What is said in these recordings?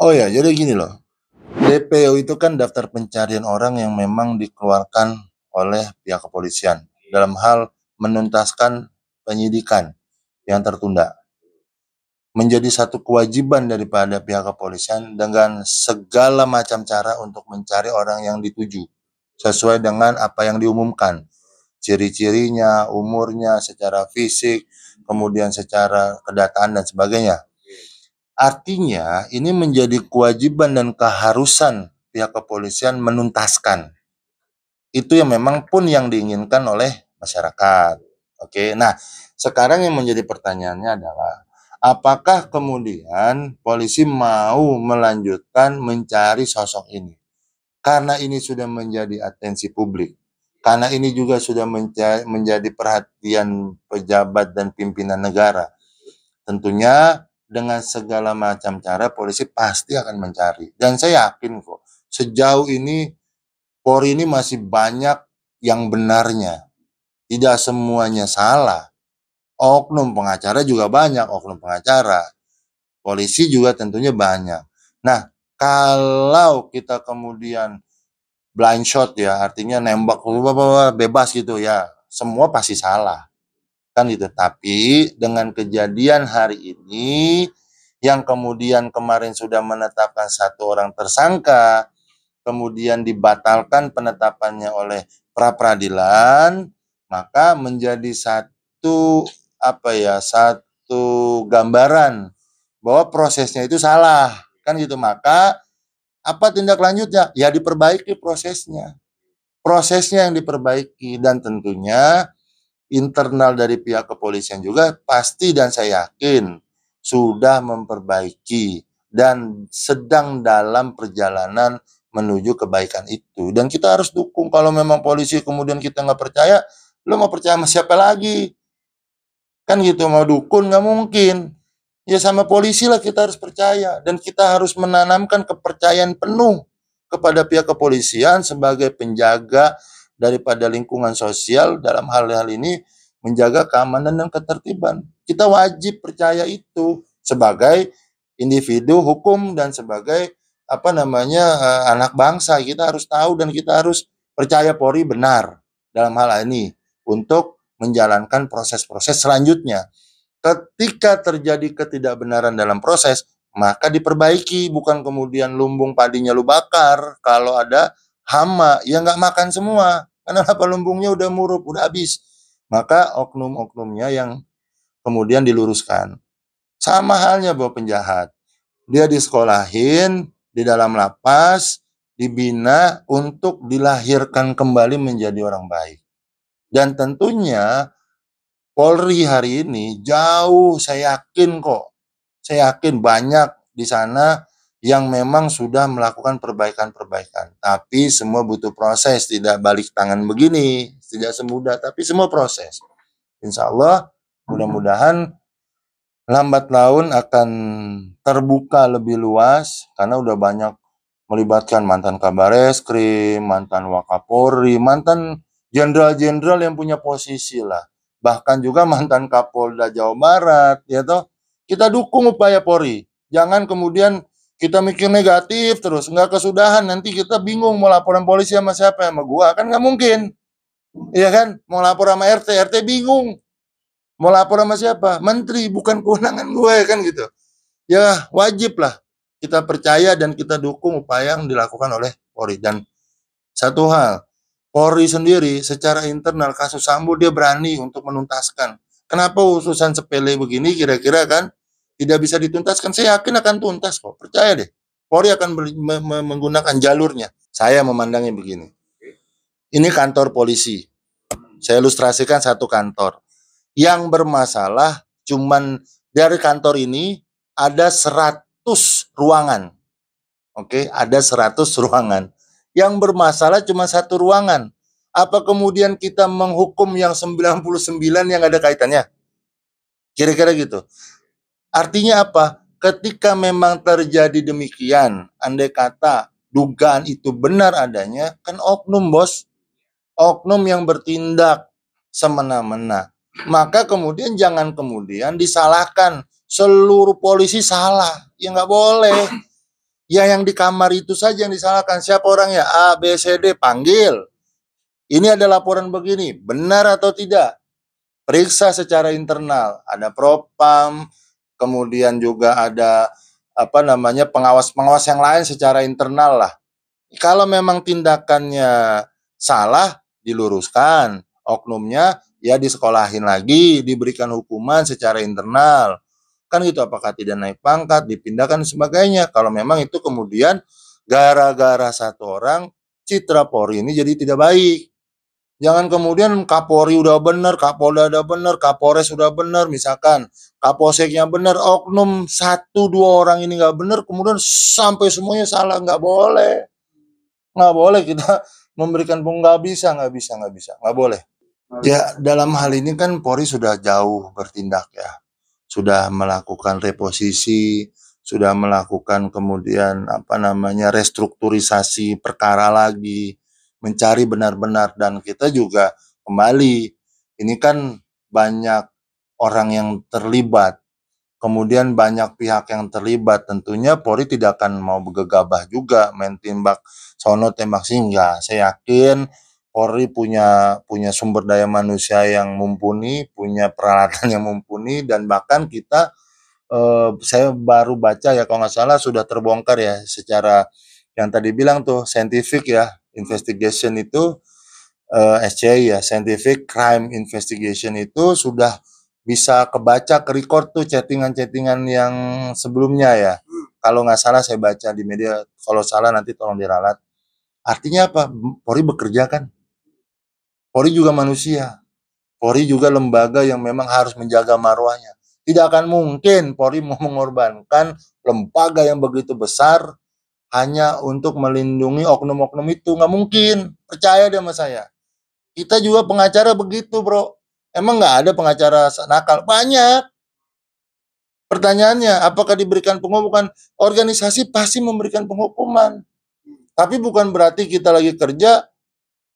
Oh ya, jadi gini loh. DPO itu kan daftar pencarian orang yang memang dikeluarkan oleh pihak kepolisian dalam hal menuntaskan penyidikan yang tertunda. Menjadi satu kewajiban daripada pihak kepolisian dengan segala macam cara untuk mencari orang yang dituju sesuai dengan apa yang diumumkan. Ciri-cirinya, umurnya, secara fisik, kemudian secara kedataan dan sebagainya. Artinya ini menjadi kewajiban dan keharusan pihak kepolisian menuntaskan. Itu yang memang pun yang diinginkan oleh masyarakat. Oke, nah sekarang yang menjadi pertanyaannya adalah apakah kemudian polisi mau melanjutkan mencari sosok ini? Karena ini sudah menjadi atensi publik, karena ini juga sudah menjadi perhatian pejabat dan pimpinan negara. Tentunya dengan segala macam cara polisi pasti akan mencari. Dan saya yakin kok sejauh ini Polri ini masih banyak yang benarnya. Tidak semuanya salah. Oknum pengacara juga banyak, oknum pengacara. Polisi juga tentunya banyak. Nah, kalau kita kemudian blind shot ya, artinya nembak bebas gitu ya, semua pasti salah kan gitu. Tapi dengan kejadian hari ini yang kemudian kemarin sudah menetapkan satu orang tersangka, kemudian dibatalkan penetapannya oleh pra peradilan, maka menjadi satu apa ya, satu gambaran bahwa prosesnya itu salah, kan gitu. Maka apa tindak lanjutnya? Ya diperbaiki prosesnya. Prosesnya yang diperbaiki dan tentunya internal dari pihak kepolisian juga pasti dan saya yakin sudah memperbaiki dan sedang dalam perjalanan menuju kebaikan itu. Dan kita harus dukung kalau memang polisi kemudian kita nggak percaya, lo mau percaya sama siapa lagi? Kan gitu, mau dukun nggak mungkin. Ya sama polisi lah kita harus percaya. Dan kita harus menanamkan kepercayaan penuh kepada pihak kepolisian sebagai penjaga daripada lingkungan sosial dalam hal-hal ini menjaga keamanan dan ketertiban. Kita wajib percaya itu sebagai individu hukum dan sebagai apa namanya eh, anak bangsa kita harus tahu dan kita harus percaya Polri benar dalam hal ini untuk menjalankan proses-proses selanjutnya. Ketika terjadi ketidakbenaran dalam proses, maka diperbaiki bukan kemudian lumbung padinya lu bakar kalau ada hama yang nggak makan semua karena apa lumbungnya udah murup udah habis maka oknum-oknumnya yang kemudian diluruskan sama halnya bahwa penjahat dia disekolahin di dalam lapas dibina untuk dilahirkan kembali menjadi orang baik dan tentunya Polri hari ini jauh saya yakin kok saya yakin banyak di sana yang memang sudah melakukan perbaikan-perbaikan. Tapi semua butuh proses, tidak balik tangan begini, tidak semudah, tapi semua proses. Insya Allah, mudah-mudahan lambat laun akan terbuka lebih luas, karena udah banyak melibatkan mantan Kabares Krim, mantan Wakapori, mantan jenderal-jenderal yang punya posisi lah. Bahkan juga mantan Kapolda Jawa Barat, ya toh. Kita dukung upaya Polri. Jangan kemudian kita mikir negatif terus nggak kesudahan nanti kita bingung mau laporan polisi sama siapa sama gua kan nggak mungkin iya kan mau lapor sama RT RT bingung mau lapor sama siapa menteri bukan kewenangan gue ya kan gitu ya wajib lah kita percaya dan kita dukung upaya yang dilakukan oleh Polri dan satu hal Polri sendiri secara internal kasus Sambo dia berani untuk menuntaskan kenapa ususan sepele begini kira-kira kan tidak bisa dituntaskan, saya yakin akan tuntas kok. Percaya deh. Polri akan ber, me, me, menggunakan jalurnya. Saya memandangnya begini. Ini kantor polisi. Saya ilustrasikan satu kantor. Yang bermasalah cuman dari kantor ini ada 100 ruangan. Oke, ada 100 ruangan. Yang bermasalah cuma satu ruangan. Apa kemudian kita menghukum yang 99 yang ada kaitannya? Kira-kira gitu. Artinya apa? Ketika memang terjadi demikian, andai kata dugaan itu benar adanya, kan oknum bos, oknum yang bertindak semena-mena. Maka kemudian jangan kemudian disalahkan seluruh polisi salah, ya nggak boleh. Ya yang di kamar itu saja yang disalahkan. Siapa orang ya? A, B, C, D, panggil. Ini ada laporan begini, benar atau tidak? Periksa secara internal. Ada propam, kemudian juga ada apa namanya pengawas-pengawas yang lain secara internal lah. Kalau memang tindakannya salah diluruskan, oknumnya ya disekolahin lagi, diberikan hukuman secara internal. Kan gitu apakah tidak naik pangkat, dipindahkan sebagainya. Kalau memang itu kemudian gara-gara satu orang citra Polri ini jadi tidak baik. Jangan kemudian Kapolri udah benar, Kapolda udah benar, Kapolres udah benar, misalkan Kapolseknya benar, oknum satu dua orang ini nggak benar, kemudian sampai semuanya salah nggak boleh, nggak boleh kita memberikan pun nggak bisa, nggak bisa, nggak bisa, nggak boleh. Ya dalam hal ini kan Polri sudah jauh bertindak ya, sudah melakukan reposisi, sudah melakukan kemudian apa namanya restrukturisasi perkara lagi mencari benar-benar dan kita juga kembali ini kan banyak orang yang terlibat kemudian banyak pihak yang terlibat tentunya Polri tidak akan mau bergegabah juga main timbak sono tembak sini ya, saya yakin Polri punya punya sumber daya manusia yang mumpuni punya peralatan yang mumpuni dan bahkan kita eh, saya baru baca ya kalau nggak salah sudah terbongkar ya secara yang tadi bilang tuh saintifik ya investigation itu uh, eh, SCI ya scientific crime investigation itu sudah bisa kebaca ke record tuh chattingan-chattingan yang sebelumnya ya hmm. kalau nggak salah saya baca di media kalau salah nanti tolong diralat artinya apa Polri bekerja kan Polri juga manusia Polri juga lembaga yang memang harus menjaga marwahnya tidak akan mungkin Polri mau mengorbankan lembaga yang begitu besar hanya untuk melindungi oknum-oknum itu nggak mungkin percaya deh sama saya kita juga pengacara begitu bro emang nggak ada pengacara nakal banyak pertanyaannya apakah diberikan penghukuman organisasi pasti memberikan penghukuman tapi bukan berarti kita lagi kerja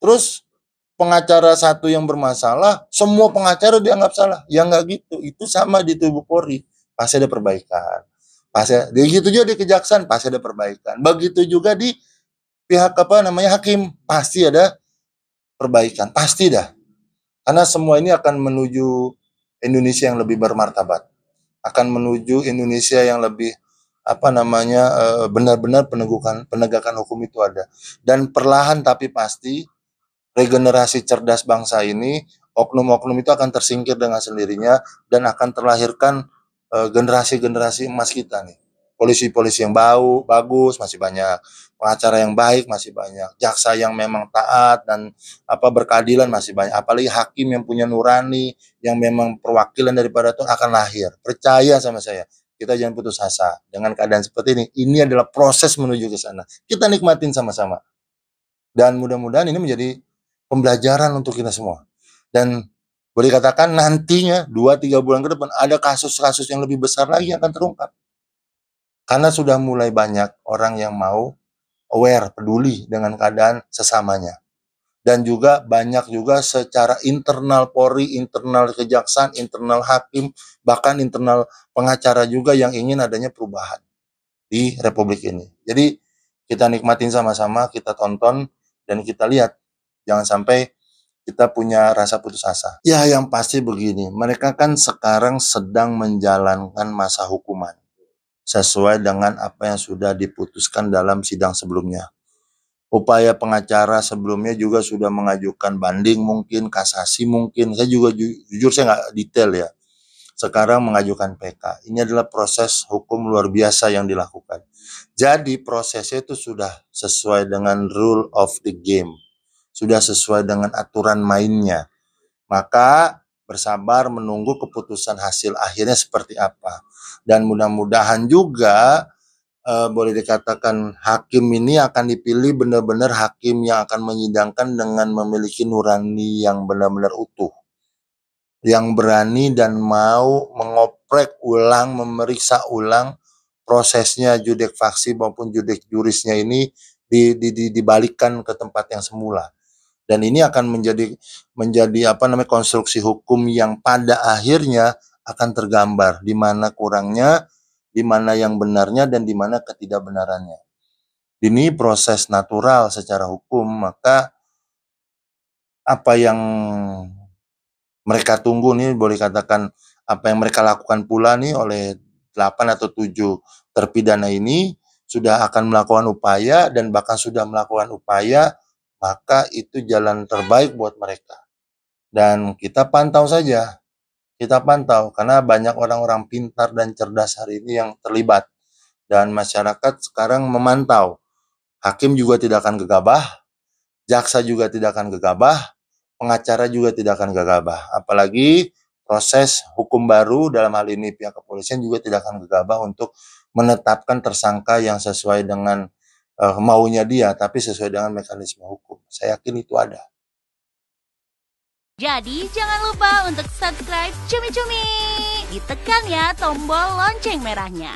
terus pengacara satu yang bermasalah semua pengacara dianggap salah ya nggak gitu itu sama di tubuh Polri pasti ada perbaikan pasti ya, begitu juga di kejaksaan pasti ada perbaikan begitu juga di pihak apa namanya hakim pasti ada perbaikan pasti dah karena semua ini akan menuju Indonesia yang lebih bermartabat akan menuju Indonesia yang lebih apa namanya eh, benar-benar penegakan penegakan hukum itu ada dan perlahan tapi pasti regenerasi cerdas bangsa ini oknum-oknum itu akan tersingkir dengan sendirinya dan akan terlahirkan Eh, generasi-generasi emas kita nih. Polisi-polisi yang bau, bagus masih banyak, pengacara yang baik masih banyak, jaksa yang memang taat dan apa berkeadilan masih banyak. Apalagi hakim yang punya nurani, yang memang perwakilan daripada Tuhan akan lahir. Percaya sama saya. Kita jangan putus asa dengan keadaan seperti ini. Ini adalah proses menuju ke sana. Kita nikmatin sama-sama. Dan mudah-mudahan ini menjadi pembelajaran untuk kita semua. Dan boleh katakan nantinya 2-3 bulan ke depan ada kasus-kasus yang lebih besar lagi yang akan terungkap. Karena sudah mulai banyak orang yang mau aware, peduli dengan keadaan sesamanya. Dan juga banyak juga secara internal Polri, internal Kejaksaan, internal Hakim, bahkan internal pengacara juga yang ingin adanya perubahan di Republik ini. Jadi kita nikmatin sama-sama, kita tonton, dan kita lihat. Jangan sampai kita punya rasa putus asa. Ya yang pasti begini, mereka kan sekarang sedang menjalankan masa hukuman sesuai dengan apa yang sudah diputuskan dalam sidang sebelumnya. Upaya pengacara sebelumnya juga sudah mengajukan banding mungkin, kasasi mungkin. Saya juga ju jujur saya nggak detail ya. Sekarang mengajukan PK. Ini adalah proses hukum luar biasa yang dilakukan. Jadi prosesnya itu sudah sesuai dengan rule of the game sudah sesuai dengan aturan mainnya. Maka bersabar menunggu keputusan hasil akhirnya seperti apa. Dan mudah-mudahan juga e, boleh dikatakan hakim ini akan dipilih benar-benar hakim yang akan menyidangkan dengan memiliki nurani yang benar-benar utuh. Yang berani dan mau mengoprek ulang, memeriksa ulang prosesnya judek faksi maupun judek jurisnya ini di, di, di, dibalikan ke tempat yang semula dan ini akan menjadi menjadi apa namanya konstruksi hukum yang pada akhirnya akan tergambar di mana kurangnya, di mana yang benarnya dan di mana ketidakbenarannya. Ini proses natural secara hukum, maka apa yang mereka tunggu nih boleh katakan apa yang mereka lakukan pula nih oleh 8 atau 7 terpidana ini sudah akan melakukan upaya dan bahkan sudah melakukan upaya maka itu jalan terbaik buat mereka. Dan kita pantau saja, kita pantau karena banyak orang-orang pintar dan cerdas hari ini yang terlibat. Dan masyarakat sekarang memantau. Hakim juga tidak akan gegabah, jaksa juga tidak akan gegabah, pengacara juga tidak akan gegabah. Apalagi proses hukum baru dalam hal ini pihak kepolisian juga tidak akan gegabah untuk menetapkan tersangka yang sesuai dengan uh, maunya dia, tapi sesuai dengan mekanisme hukum. Saya yakin itu ada. Jadi jangan lupa untuk subscribe Cumi Cumi. Ditekan ya tombol lonceng merahnya.